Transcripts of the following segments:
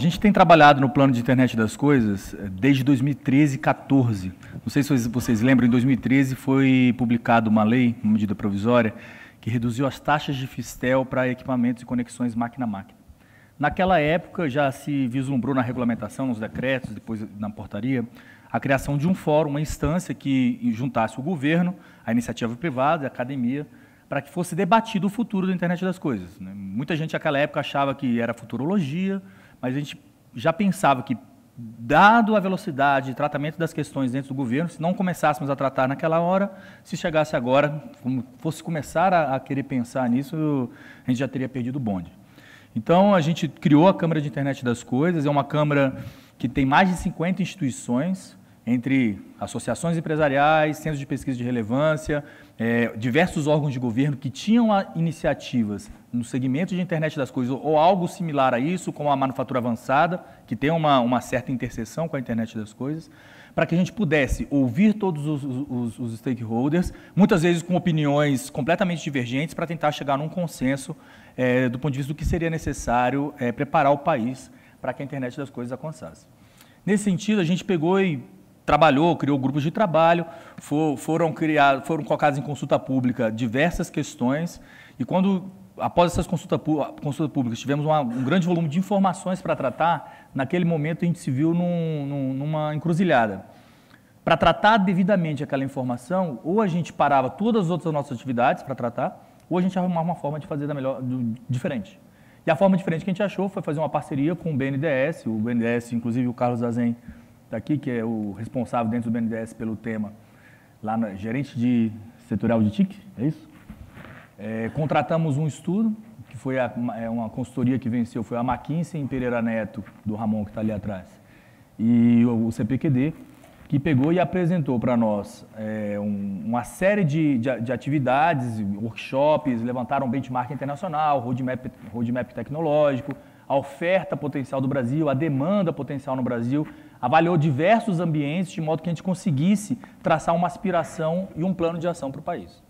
A gente tem trabalhado no plano de internet das coisas eh, desde 2013 e 14. Não sei se vocês lembram, em 2013 foi publicada uma lei, uma medida provisória, que reduziu as taxas de Fistel para equipamentos e conexões máquina a máquina. Naquela época já se vislumbrou na regulamentação, nos decretos, depois na portaria, a criação de um fórum, uma instância que juntasse o governo, a iniciativa privada, a academia, para que fosse debatido o futuro da internet das coisas. Né? Muita gente naquela época achava que era futurologia, mas a gente já pensava que, dado a velocidade de tratamento das questões dentro do governo, se não começássemos a tratar naquela hora, se chegasse agora, como fosse começar a, a querer pensar nisso, a gente já teria perdido o bonde. Então, a gente criou a Câmara de Internet das Coisas, é uma Câmara que tem mais de 50 instituições, entre associações empresariais, centros de pesquisa de relevância, é, diversos órgãos de governo que tinham ah, iniciativas no segmento de internet das coisas ou algo similar a isso, como a manufatura avançada, que tem uma, uma certa interseção com a internet das coisas, para que a gente pudesse ouvir todos os, os, os stakeholders, muitas vezes com opiniões completamente divergentes, para tentar chegar num consenso é, do ponto de vista do que seria necessário é, preparar o país para que a internet das coisas alcançasse. Nesse sentido, a gente pegou e trabalhou, criou grupos de trabalho, for, foram, criados, foram colocadas em consulta pública diversas questões, e quando, após essas consultas consulta públicas, tivemos uma, um grande volume de informações para tratar, naquele momento a gente se viu num, num, numa encruzilhada. Para tratar devidamente aquela informação, ou a gente parava todas as outras nossas atividades para tratar, ou a gente arrumava uma forma de fazer da melhor, do, diferente. E a forma diferente que a gente achou foi fazer uma parceria com o BNDES, o BNDES, inclusive o Carlos Azen daqui, que é o responsável dentro do BNDES pelo tema, lá na, gerente de setorial de TIC, é isso? É, contratamos um estudo, que foi a, é uma consultoria que venceu, foi a McKinsey em Pereira Neto, do Ramon, que está ali atrás, e o CPQD, que pegou e apresentou para nós é, um, uma série de, de, de, atividades, workshops, levantaram benchmark internacional, roadmap, roadmap tecnológico, a oferta potencial do Brasil, a demanda potencial no Brasil, avaliou diversos ambientes de modo que a gente conseguisse traçar uma aspiração e um plano de ação para o país.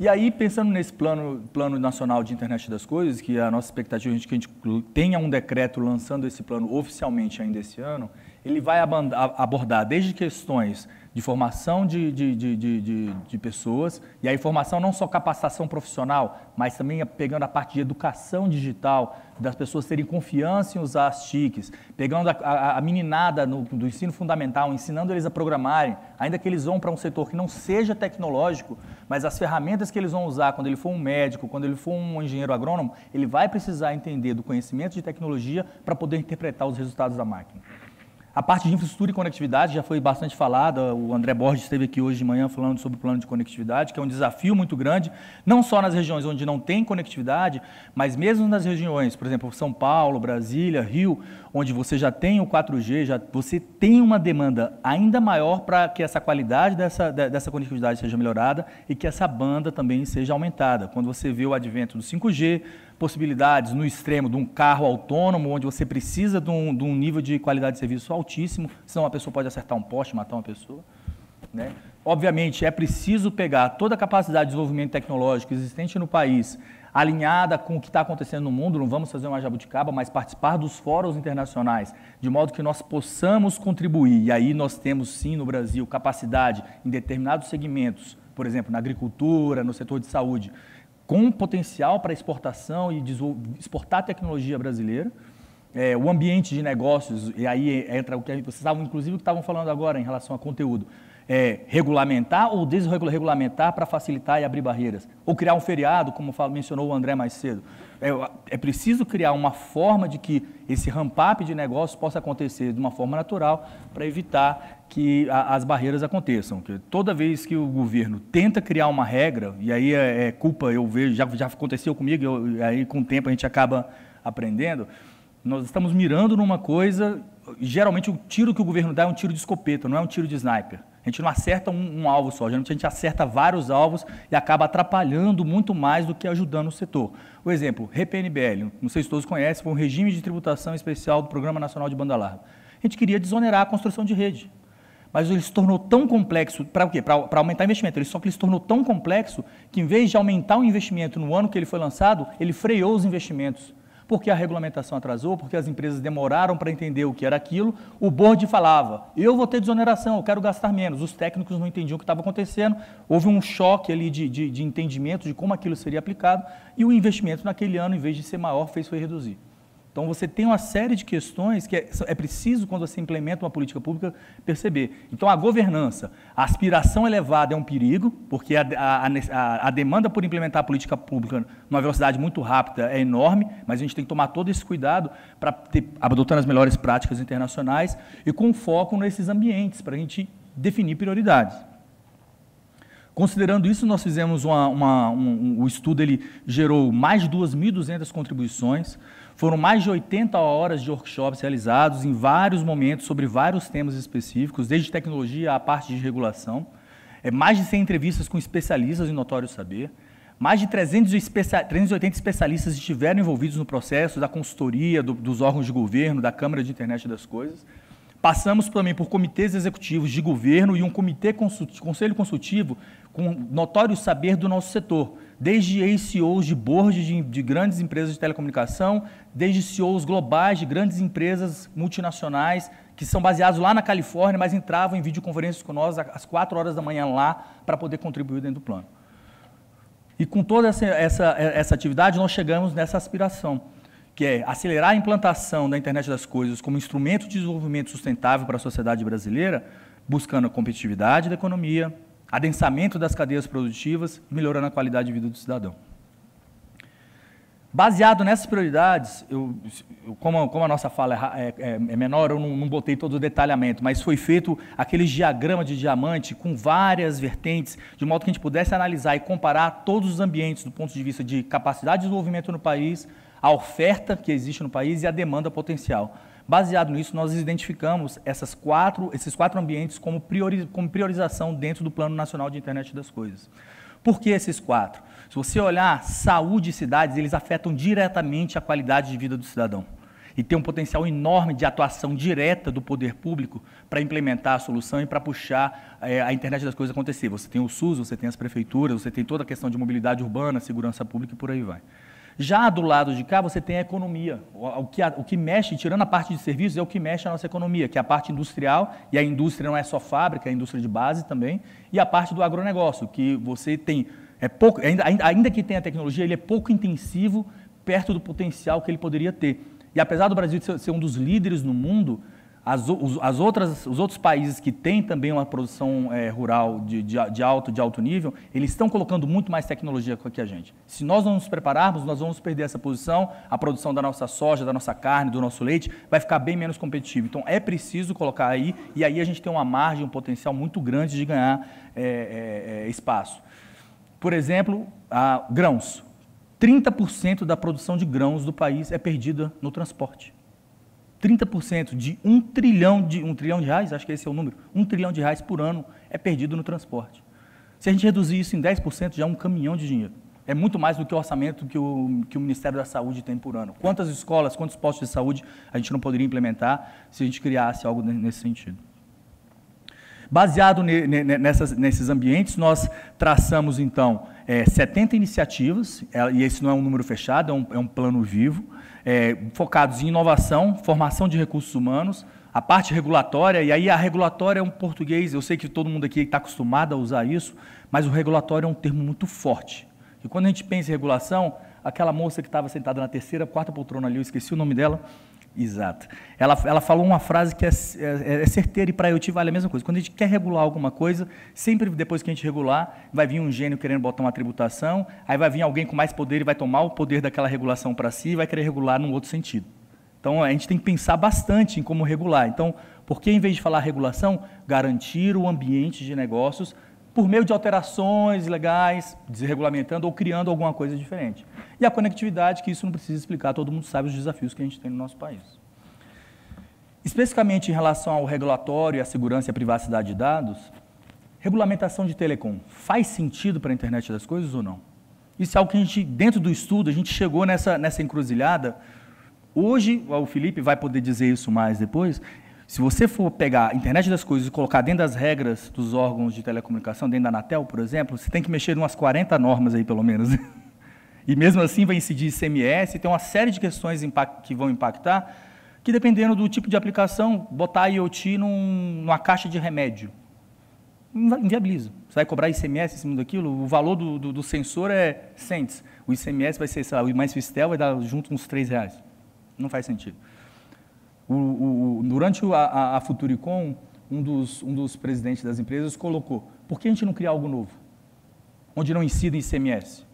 E aí, pensando nesse plano, plano nacional de internet das coisas, que é a nossa expectativa é que a gente tenha um decreto lançando esse plano oficialmente ainda esse ano, ele vai abordar desde questões de formação de, de, de, de, pessoas, e a informação não só capacitação profissional, mas também pegando a parte de educação digital, das pessoas terem confiança em usar as TICs, pegando a, a, a meninada no, do ensino fundamental, ensinando eles a programarem, ainda que eles vão para um setor que não seja tecnológico, mas as ferramentas que eles vão usar quando ele for um médico, quando ele for um engenheiro agrônomo, ele vai precisar entender do conhecimento de tecnologia para poder interpretar os resultados da máquina. A parte de infraestrutura e conectividade já foi bastante falada. O André Borges esteve aqui hoje de manhã falando sobre o plano de conectividade, que é um desafio muito grande, não só nas regiões onde não tem conectividade, mas mesmo nas regiões, por exemplo, São Paulo, Brasília, Rio, onde você já tem o 4G, já, você tem uma demanda ainda maior para que essa qualidade dessa, dessa conectividade seja melhorada e que essa banda também seja aumentada. Quando você vê o advento do 5G, possibilidades no extremo de um carro autônomo, onde você precisa de um, de um nível de qualidade de serviço alto, altíssimo, senão uma pessoa pode acertar um poste, matar uma pessoa. Né? Obviamente, é preciso pegar toda a capacidade de desenvolvimento tecnológico existente no país, alinhada com o que está acontecendo no mundo, não vamos fazer uma jabuticaba, mas participar dos fóruns internacionais, de modo que nós possamos contribuir. E aí nós temos, sim, no Brasil, capacidade em determinados segmentos, por exemplo, na agricultura, no setor de saúde, com potencial para exportação e exportar tecnologia brasileira é, o ambiente de negócios, e aí entra o que vocês estavam, inclusive, o que estavam falando agora em relação a conteúdo. É, regulamentar ou desregulamentar para facilitar e abrir barreiras? Ou criar um feriado, como mencionou o André mais cedo? É, é preciso criar uma forma de que esse ramp-up de negócios possa acontecer de uma forma natural para evitar que a, as barreiras aconteçam. Porque toda vez que o governo tenta criar uma regra, e aí é, é culpa, eu vejo, já, já aconteceu comigo, eu, aí com o tempo a gente acaba aprendendo, nós estamos mirando numa coisa, geralmente o tiro que o governo dá é um tiro de escopeta, não é um tiro de sniper. A gente não acerta um, um, alvo só, geralmente a gente acerta vários alvos e acaba atrapalhando muito mais do que ajudando o setor. O exemplo, RPNBL, não sei se todos conhecem, foi um regime de tributação especial do Programa Nacional de Banda Larga. A gente queria desonerar a construção de rede. Mas ele se tornou tão complexo, para o quê? Para aumentar o investimento. só que ele se tornou tão complexo que, em vez de aumentar o investimento no ano que ele foi lançado, ele freou os investimentos porque a regulamentação atrasou, porque as empresas demoraram para entender o que era aquilo, o board falava, eu vou ter desoneração, eu quero gastar menos. Os técnicos não entendiam o que estava acontecendo, houve um choque ali de, de, de entendimento de como aquilo seria aplicado, e o investimento naquele ano, em vez de ser maior, fez foi reduzir. Então você tem uma série de questões que é, é, preciso, quando você implementa uma política pública, perceber. Então a governança, a aspiração elevada é um perigo, porque a, a, a, a demanda por implementar a política pública numa velocidade muito rápida é enorme, mas a gente tem que tomar todo esse cuidado para adotando as melhores práticas internacionais e com foco nesses ambientes, para a gente definir prioridades. Considerando isso, nós fizemos uma, uma, um, um, o estudo ele gerou mais de 2.200 contribuições, foram mais de 80 horas de workshops realizados em vários momentos sobre vários temas específicos, desde tecnologia à parte de regulação. É, mais de 100 entrevistas com especialistas em notório saber. Mais de 300 especial, 380 especialistas estiveram envolvidos no processo da consultoria, do, dos órgãos de governo, da Câmara de Internet das Coisas. Passamos também por comitês executivos de governo e um comitê consultivo, conselho consultivo com notório saber do nosso setor, desde ex-CEOs de boards de, de, grandes empresas de telecomunicação, desde CEOs globais de grandes empresas multinacionais, que são baseados lá na Califórnia, mas entravam em videoconferências com nós às 4 horas da manhã lá para poder contribuir dentro do plano. E com toda essa, essa, essa atividade, nós chegamos nessa aspiração que é acelerar a implantação da internet das coisas como instrumento de desenvolvimento sustentável para a sociedade brasileira, buscando a competitividade da economia, adensamento das cadeias produtivas e melhorando a qualidade de vida do cidadão. Baseado nessas prioridades, eu, eu, como, como, a nossa fala é, é, é, é menor, eu não, não, botei todo o detalhamento, mas foi feito aquele diagrama de diamante com várias vertentes, de modo que a gente pudesse analisar e comparar todos os ambientes do ponto de vista de capacidade de desenvolvimento no país, a oferta que existe no país e a demanda potencial. Baseado nisso, nós identificamos essas quatro, esses quatro ambientes como, priori, como priorização dentro do Plano Nacional de Internet das Coisas. Por que esses quatro? Se você olhar saúde e cidades, eles afetam diretamente a qualidade de vida do cidadão e tem um potencial enorme de atuação direta do poder público para implementar a solução e para puxar é, a internet das coisas acontecer. Você tem o SUS, você tem as prefeituras, você tem toda a questão de mobilidade urbana, segurança pública e por aí vai. Já do lado de cá, você tem a economia. O que, o que mexe, tirando a parte de serviços, é o que mexe a nossa economia, que é a parte industrial, e a indústria não é só fábrica, é a indústria de base também, e a parte do agronegócio, que você tem, é pouco, ainda, ainda que tenha tecnologia, ele é pouco intensivo perto do potencial que ele poderia ter. E apesar do Brasil ser um dos líderes no mundo, as, os, as outras, os outros países que têm também uma produção é, rural de, de, de, alto, de alto nível, eles estão colocando muito mais tecnologia que a gente. Se nós não nos prepararmos, nós vamos perder essa posição, a produção da nossa soja, da nossa carne, do nosso leite, vai ficar bem menos competitiva. Então é preciso colocar aí, e aí a gente tem uma margem, um potencial muito grande de ganhar é, é, é espaço. Por exemplo, a, grãos. 30% da produção de grãos do país é perdida no transporte. 30% de um trilhão de um trilhão de reais, acho que esse é o número, um trilhão de reais por ano é perdido no transporte. Se a gente reduzir isso em 10%, já é um caminhão de dinheiro. É muito mais do que o orçamento que o, que o Ministério da Saúde tem por ano. Quantas escolas, quantos postos de saúde a gente não poderia implementar se a gente criasse algo nesse sentido? Baseado ne, ne, nessas, nesses ambientes, nós traçamos, então, é, 70 iniciativas, é, e esse não é um número fechado, é um, é um plano vivo, é, focados em inovação, formação de recursos humanos, a parte regulatória, e aí a regulatória é um português, eu sei que todo mundo aqui está acostumado a usar isso, mas o regulatório é um termo muito forte. E quando a gente pensa em regulação, aquela moça que estava sentada na terceira, quarta poltrona ali, eu esqueci o nome dela, Exato. Ela, ela falou uma frase que é, é, é certeira e para eu te vale a mesma coisa. Quando a gente quer regular alguma coisa, sempre depois que a gente regular, vai vir um gênio querendo botar uma tributação, aí vai vir alguém com mais poder e vai tomar o poder daquela regulação para si e vai querer regular num outro sentido. Então a gente tem que pensar bastante em como regular. Então, por que em vez de falar regulação, garantir o ambiente de negócios por meio de alterações legais, desregulamentando ou criando alguma coisa diferente. E a conectividade, que isso não precisa explicar, todo mundo sabe os desafios que a gente tem no nosso país. Especificamente em relação ao regulatório e à segurança e à privacidade de dados, regulamentação de telecom faz sentido para a internet das coisas ou não? Isso é algo que a gente, dentro do estudo, a gente chegou nessa, nessa encruzilhada. Hoje, o Felipe vai poder dizer isso mais depois, se você for pegar a internet das coisas e colocar dentro das regras dos órgãos de telecomunicação, dentro da Anatel, por exemplo, você tem que mexer em umas 40 normas aí, pelo menos. E mesmo assim vai incidir ICMS, tem uma série de questões que vão impactar, que dependendo do tipo de aplicação, botar IoT num, numa caixa de remédio. Inviabiliza. Você vai cobrar ICMS em cima daquilo? O valor do, do, do sensor é cents. O ICMS vai ser, sei lá, o mais fistel vai dar junto uns 3 reais. Não faz sentido. O, o, durante a, a, Futuricom, um dos, um dos presidentes das empresas colocou: por que a gente não cria algo novo? Onde não incida em ICMS?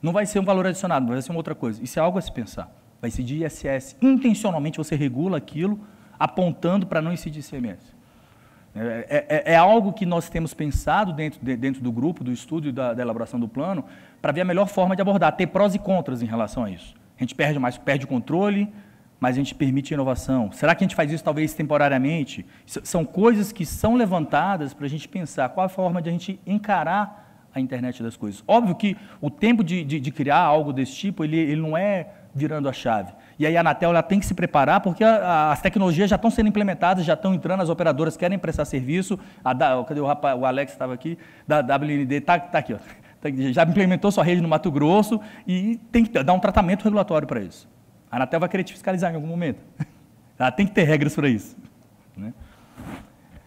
Não vai ser um valor adicionado, vai ser uma outra coisa. Isso é algo a se pensar. Vai ser de ISS. Intencionalmente você regula aquilo, apontando para não incidir ICMS. É, é, é, é, algo que nós temos pensado dentro, de, dentro do grupo, do estudo e da, da elaboração do plano, para ver a melhor forma de abordar, ter prós e contras em relação a isso. A gente perde mais, perde o controle, mas a gente permite inovação? Será que a gente faz isso talvez temporariamente? São coisas que são levantadas para a gente pensar qual a forma de a gente encarar a internet das coisas. Óbvio que o tempo de, de, de criar algo desse tipo, ele, ele não é virando a chave. E aí a Anatel ela tem que se preparar, porque a, a, as tecnologias já estão sendo implementadas, já estão entrando, as operadoras querem prestar serviço. A, da, cadê o rapaz? O Alex estava aqui, da WND, está tá aqui, ó. Tá já implementou sua rede no Mato Grosso e tem que dar um tratamento regulatório para isso. A Anatel vai querer te fiscalizar em algum momento. Ela tem que ter regras para isso. Né?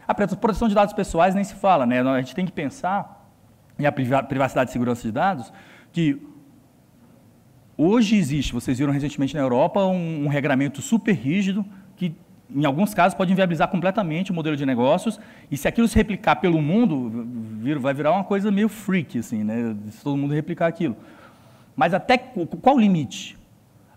A proteção de dados pessoais nem se fala, né? A gente tem que pensar, e a privacidade e segurança de dados, que hoje existe, vocês viram recentemente na Europa, um, um regramento super rígido que, em alguns casos, pode inviabilizar completamente o modelo de negócios, e se aquilo se replicar pelo mundo, vir, vai virar uma coisa meio freak, assim, né? Se todo mundo replicar aquilo. Mas até qual o limite?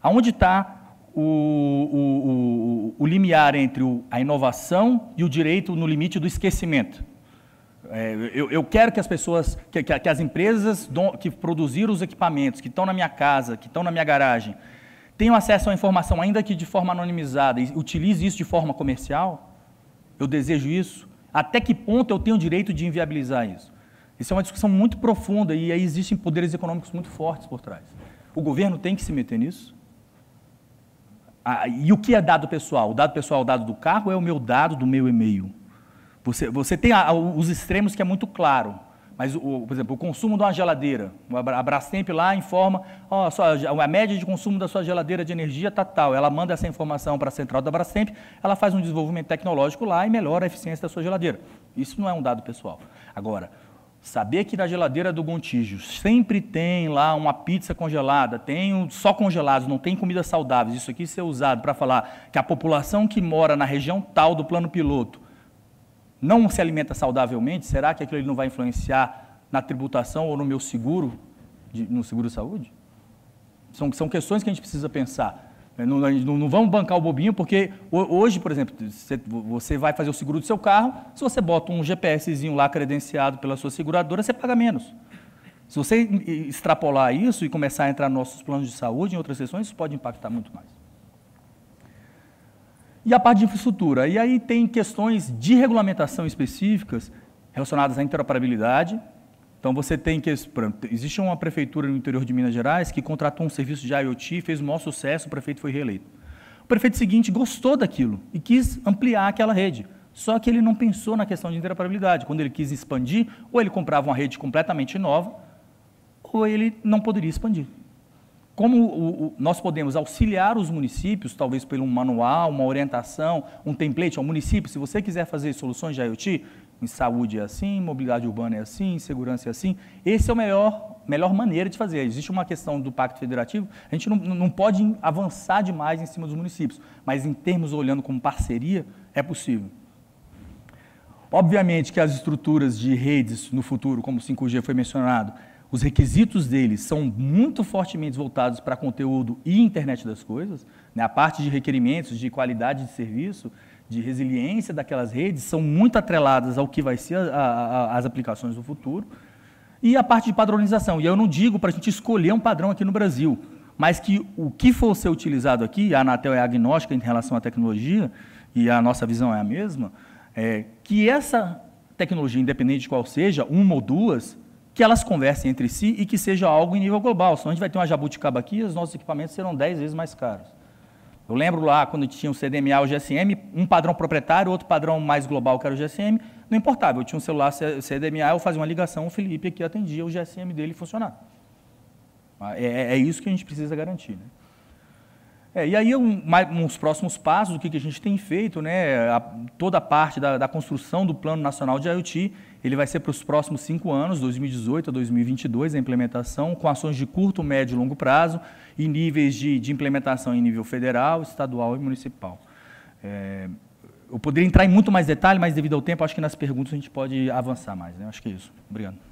Aonde está o, o, o, o, limiar entre a inovação e o direito no limite do esquecimento? É, eu, eu, quero que as pessoas, que, que, que as empresas don, que produziram os equipamentos, que estão na minha casa, que estão na minha garagem, tenham acesso à informação, ainda que de forma anonimizada, e utilize isso de forma comercial? Eu desejo isso? Até que ponto eu tenho o direito de inviabilizar isso? Isso é uma discussão muito profunda e aí existem poderes econômicos muito fortes por trás. O governo tem que se meter nisso? Ah, e o que é dado pessoal? O dado pessoal, é o dado do carro, é o meu dado do meu e-mail. Você, você tem a, os extremos que é muito claro. Mas, o, por exemplo, o consumo de uma geladeira. A Brastemp lá informa, a, sua, a média de consumo da sua geladeira de energia está tal. Ela manda essa informação para a central da Brastemp, ela faz um desenvolvimento tecnológico lá e melhora a eficiência da sua geladeira. Isso não é um dado pessoal. Agora, Saber que na geladeira do Gontijo sempre tem lá uma pizza congelada, tem só congelados, não tem comida saudável. Isso aqui ser usado para falar que a população que mora na região tal do plano piloto não se alimenta saudavelmente, será que aquilo não vai influenciar na tributação ou no meu seguro, de, no seguro saúde? São, são questões que a gente precisa pensar. É, não, não, vamos bancar o bobinho, porque hoje, por exemplo, você vai fazer o seguro do seu carro, se você bota um GPSzinho lá credenciado pela sua seguradora, você paga menos. Se você extrapolar isso e começar a entrar nos nossos planos de saúde, em outras sessões, isso pode impactar muito mais. E a parte de infraestrutura. E aí tem questões de regulamentação específicas relacionadas à interoperabilidade, então você tem que. Existe uma prefeitura no interior de Minas Gerais que contratou um serviço de IoT, fez o maior sucesso, o prefeito foi reeleito. O prefeito seguinte gostou daquilo e quis ampliar aquela rede. Só que ele não pensou na questão de interoperabilidade. Quando ele quis expandir, ou ele comprava uma rede completamente nova, ou ele não poderia expandir. Como o, o, nós podemos auxiliar os municípios, talvez pelo um manual, uma orientação, um template ao município, se você quiser fazer soluções de IoT, em saúde é assim, mobilidade urbana é assim, em segurança é assim. Esse é o melhor melhor maneira de fazer. Existe uma questão do Pacto Federativo, a gente não, não pode avançar demais em cima dos municípios, mas em termos olhando como parceria, é possível. Obviamente que as estruturas de redes no futuro, como o 5G foi mencionado, os requisitos deles são muito fortemente voltados para conteúdo e internet das coisas, né? a parte de requerimentos de qualidade de serviço, de resiliência daquelas redes são muito atreladas ao que vai ser a, a, as aplicações do futuro e a parte de padronização. E eu não digo para a gente escolher um padrão aqui no Brasil, mas que o que for ser utilizado aqui, a Anatel é agnóstica em relação à tecnologia e a nossa visão é a mesma, é que essa tecnologia, independente de qual seja, uma ou duas, que elas conversem entre si e que seja algo em nível global. Senão a gente vai ter uma jabuticaba aqui e os nossos equipamentos serão dez vezes mais caros. Eu lembro lá, quando tinha o CDMA e o GSM, um padrão proprietário, outro padrão mais global, que era o GSM, não importava. Eu tinha um celular CDMA, eu fazia uma ligação, o Felipe aqui atendia o GSM dele funcionar. Ah, é, é, é isso que a gente precisa garantir. Né? É, e aí, um, uns próximos passos, o que, que a gente tem feito, né? A, toda a parte da, da, construção do Plano Nacional de IoT, ele vai ser para os próximos cinco anos, 2018 a 2022, a implementação, com ações de curto, médio e longo prazo e níveis de, de implementação em nível federal, estadual e municipal. É, eu poderia entrar em muito mais detalhe, mas devido ao tempo, acho que nas perguntas a gente pode avançar mais. Né? Acho que é isso. Obrigado.